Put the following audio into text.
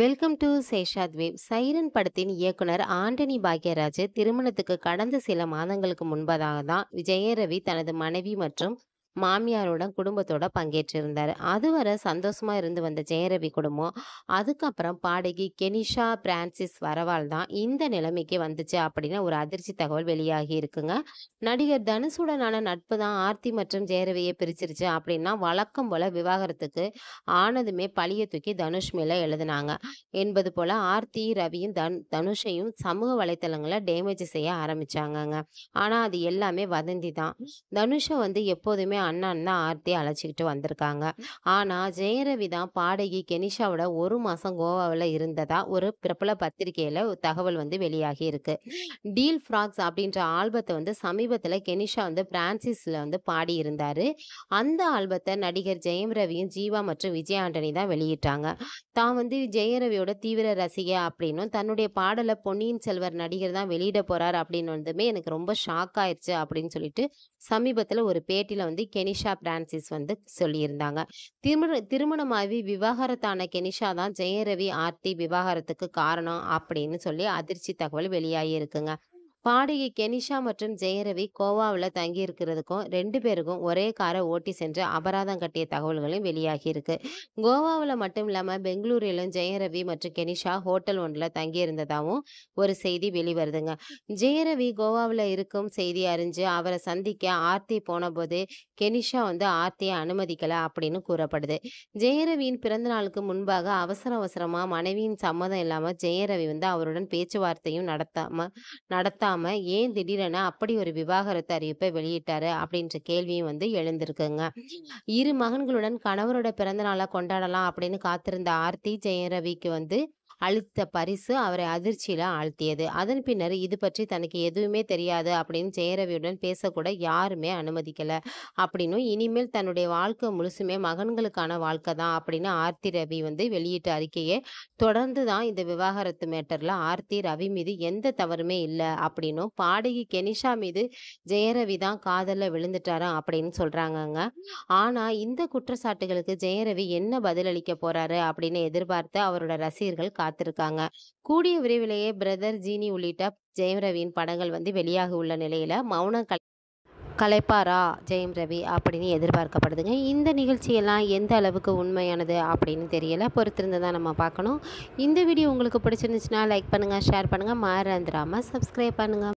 welcome to சேஷாத்வீப் siren படத்தின் இயக்குனர் ஆண்டனி பாக்யராஜ் திருமணத்துக்கு கடந்த சில மாதங்களுக்கு முன்பதாக தான் விஜயரவி தனது மனைவி மற்றும் மாமியாரோட குடும்பத்தோட பங்கேற்றிருந்தார் அதுவரை சந்தோஷமாக இருந்து வந்த ஜெயரவி குடும்பம் அதுக்கப்புறம் பாடகி கெனிஷா பிரான்சிஸ் வரவால் தான் இந்த நிலைமைக்கு வந்துச்சு அப்படின்னு ஒரு அதிர்ச்சி தகவல் வெளியாகி இருக்குங்க நடிகர் தனுசுடனான நட்பு தான் ஆர்த்தி மற்றும் ஜெயரவியை பிரிச்சிருச்சு அப்படின்னா வழக்கம் போல விவாகரத்துக்கு ஆனதுமே பழிய தூக்கி தனுஷ் மேல எழுதினாங்க என்பது போல ஆர்த்தி ரவியும் தன் தனுஷையும் சமூக வலைத்தளங்களை டேமேஜ் செய்ய ஆரம்பிச்சாங்கங்க ஆனா அது எல்லாமே வதந்தி தான் தனுஷை வந்து எப்போதுமே அண்ணன் தான் ஆர்த்தி அழைச்சிக்கிட்டு வந்திருக்காங்க ஆனால் ஜெயரவி தான் பாடகி கெனிஷாவோட ஒரு மாதம் கோவாவில் இருந்ததா ஒரு பிரபல பத்திரிகையில் தகவல் வந்து வெளியாகி இருக்கு டீல் ஃப்ராக்ஸ் அப்படின்ற ஆல்பத்தை வந்து சமீபத்தில் கெனிஷா வந்து பிரான்சிஸில் வந்து பாடி இருந்தார் அந்த ஆல்பத்தை நடிகர் ஜெயம் ரவியும் ஜீவா மற்றும் விஜய் ஆண்டனி தான் வெளியிட்டாங்க தான் வந்து ஜெயரவியோட தீவிர ரசிகை அப்படின்னும் தன்னுடைய பாடலை பொன்னியின் செல்வர் நடிகர் தான் வெளியிட போகிறார் அப்படின்னு வந்துமே எனக்கு ரொம்ப ஷாக் ஆயிடுச்சு அப்படின்னு சொல்லிட்டு சமீபத்தில் ஒரு பேட்டியில் வந்து கெனிஷா பிரான்சிஸ் வந்து சொல்லியிருந்தாங்க திருமண திருமணமாகி விவாகரத்தான கெனிஷா தான் ஜெயரவி ஆர்த்தி விவாகரத்துக்கு காரணம் அப்படின்னு சொல்லி அதிர்ச்சி தகவல் வெளியாகி இருக்குங்க பாடகி கெனிஷா மற்றும் ஜெயரவி கோவாவில் தங்கியிருக்கிறதுக்கும் ரெண்டு பேருக்கும் ஒரே காரை ஓட்டி சென்று அபராதம் கட்டிய தகவல்களும் வெளியாகி இருக்கு கோவாவில் மட்டும் இல்லாமல் பெங்களூரிலும் ஜெயரவி மற்றும் கெனிஷா ஹோட்டல் ஒன்றில் தங்கியிருந்ததாகவும் ஒரு செய்தி வெளிவருதுங்க ஜெயரவி கோவாவில் இருக்கும் செய்தி அறிஞ்சு அவரை சந்திக்க ஆர்த்தி போனபோது கெனிஷா வந்து ஆர்த்தியை அனுமதிக்கலை அப்படின்னு கூறப்படுது ஜெயரவியின் பிறந்த நாளுக்கு முன்பாக அவசர அவசரமாக மனைவியின் சம்மதம் இல்லாமல் ஜெயரவி வந்து அவருடன் பேச்சுவார்த்தையும் நடத்தாம நடத்த சொல்லாம ஏன் திடீரென அப்படி ஒரு விவாகரத்து அறிவிப்பை வெளியிட்டாரு அப்படின்ற கேள்வியும் வந்து எழுந்திருக்குங்க இரு மகன்களுடன் கணவரோட பிறந்த நாளை கொண்டாடலாம் அப்படின்னு காத்திருந்த ஆர்த்தி ஜெயரவிக்கு வந்து அளித்த பரிசு அவரை அதிர்ச்சியில் ஆழ்த்தியது அதன் பின்னர் இது பற்றி தனக்கு எதுவுமே தெரியாது அப்படின்னு ஜெயரவியுடன் பேசக்கூட யாருமே அனுமதிக்கலை அப்படின்னும் இனிமேல் தன்னுடைய வாழ்க்கை முழுசுமே மகன்களுக்கான வாழ்க்கை தான் அப்படின்னு ஆர்த்தி ரவி வந்து வெளியிட்ட அறிக்கையை தொடர்ந்து தான் இந்த விவாகரத்து மேட்டரில் ஆர்த்தி ரவி மீது எந்த தவறுமே இல்லை அப்படின்னும் பாடகி கெனிஷா மீது ஜெயரவி தான் காதலில் விழுந்துட்டாரா அப்படின்னு சொல்கிறாங்கங்க ஆனால் இந்த குற்றச்சாட்டுகளுக்கு ஜெயரவி என்ன பதிலளிக்க போகிறாரு அப்படின்னு எதிர்பார்த்து அவரோட ரசிகர்கள் கா காத்திருக்காங்க கூடிய விரைவிலேயே பிரதர் ஜீனி உள்ளிட்ட ஜெயம் ரவியின் படங்கள் வந்து வெளியாக உள்ள நிலையில் மௌன கலை கலைப்பாரா ஜெயம் ரவி அப்படின்னு எதிர்பார்க்கப்படுதுங்க இந்த நிகழ்ச்சியெல்லாம் எந்த அளவுக்கு உண்மையானது அப்படின்னு தெரியல பொறுத்திருந்து தான் நம்ம பார்க்கணும் இந்த வீடியோ உங்களுக்கு பிடிச்சிருந்துச்சுன்னா லைக் பண்ணுங்கள் ஷேர் பண்ணுங்கள் மாறந்துடாமல் சப்ஸ்கிரைப் பண்ணுங்கள்